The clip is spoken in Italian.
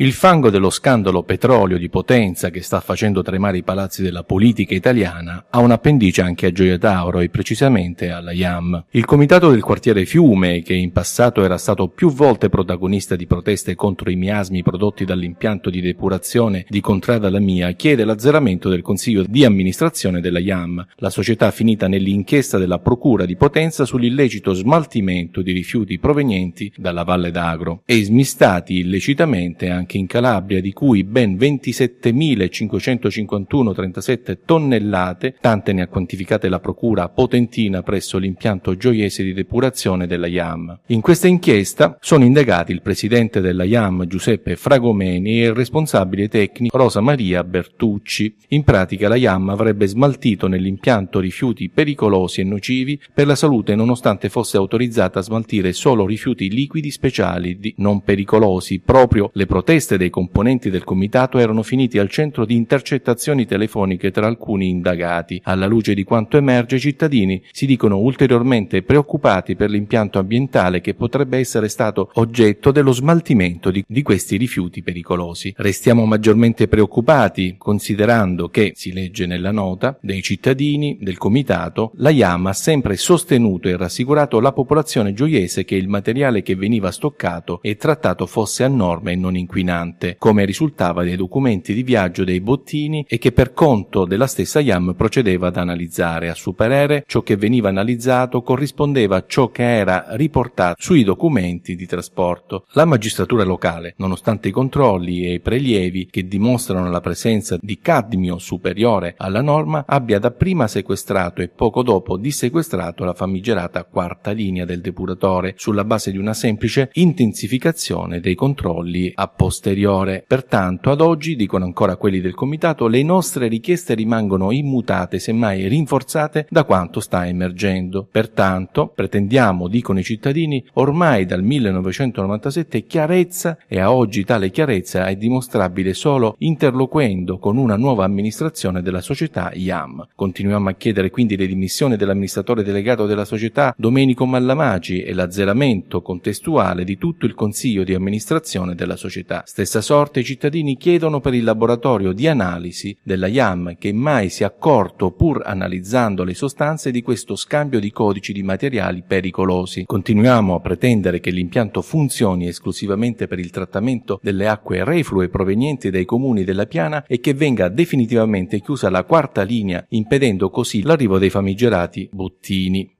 Il fango dello scandalo petrolio di potenza che sta facendo tremare i palazzi della politica italiana ha un appendice anche a Gioia Tauro e precisamente alla IAM. Il comitato del quartiere Fiume, che in passato era stato più volte protagonista di proteste contro i miasmi prodotti dall'impianto di depurazione di Contrada Lamia, chiede l'azzeramento del consiglio di amministrazione della IAM, la società finita nell'inchiesta della procura di Potenza sull'illecito smaltimento di rifiuti provenienti dalla Valle d'Agro e smistati illecitamente anche anche in Calabria, di cui ben 27.551,37 tonnellate, tante ne ha quantificate la procura Potentina presso l'impianto gioiese di depurazione della IAM. In questa inchiesta sono indagati il presidente della IAM Giuseppe Fragomeni e il responsabile tecnico Rosa Maria Bertucci. In pratica la IAM avrebbe smaltito nell'impianto rifiuti pericolosi e nocivi per la salute nonostante fosse autorizzata a smaltire solo rifiuti liquidi speciali di non pericolosi, proprio le proteste richieste dei componenti del comitato erano finiti al centro di intercettazioni telefoniche tra alcuni indagati. Alla luce di quanto emerge, i cittadini si dicono ulteriormente preoccupati per l'impianto ambientale che potrebbe essere stato oggetto dello smaltimento di, di questi rifiuti pericolosi. Restiamo maggiormente preoccupati considerando che, si legge nella nota, dei cittadini, del comitato, la IAM ha sempre sostenuto e rassicurato la popolazione gioiese che il materiale che veniva stoccato e trattato fosse a norma e non inquinato confinante, come risultava dai documenti di viaggio dei bottini e che per conto della stessa IAM procedeva ad analizzare. A suo ciò che veniva analizzato corrispondeva a ciò che era riportato sui documenti di trasporto. La magistratura locale, nonostante i controlli e i prelievi che dimostrano la presenza di cadmio superiore alla norma, abbia dapprima sequestrato e poco dopo dissequestrato la famigerata quarta linea del depuratore sulla base di una semplice intensificazione dei controlli a posteriori posteriore. Pertanto, ad oggi, dicono ancora quelli del Comitato, le nostre richieste rimangono immutate, semmai rinforzate da quanto sta emergendo. Pertanto, pretendiamo, dicono i cittadini, ormai dal 1997 chiarezza e a oggi tale chiarezza è dimostrabile solo interloquendo con una nuova amministrazione della società IAM. Continuiamo a chiedere quindi le dimissioni dell'amministratore delegato della società Domenico Mallamagi e l'azzeramento contestuale di tutto il consiglio di amministrazione della società Stessa sorte i cittadini chiedono per il laboratorio di analisi della IAM che mai si è accorto, pur analizzando le sostanze, di questo scambio di codici di materiali pericolosi. Continuiamo a pretendere che l'impianto funzioni esclusivamente per il trattamento delle acque reflue provenienti dai comuni della piana e che venga definitivamente chiusa la quarta linea, impedendo così l'arrivo dei famigerati bottini.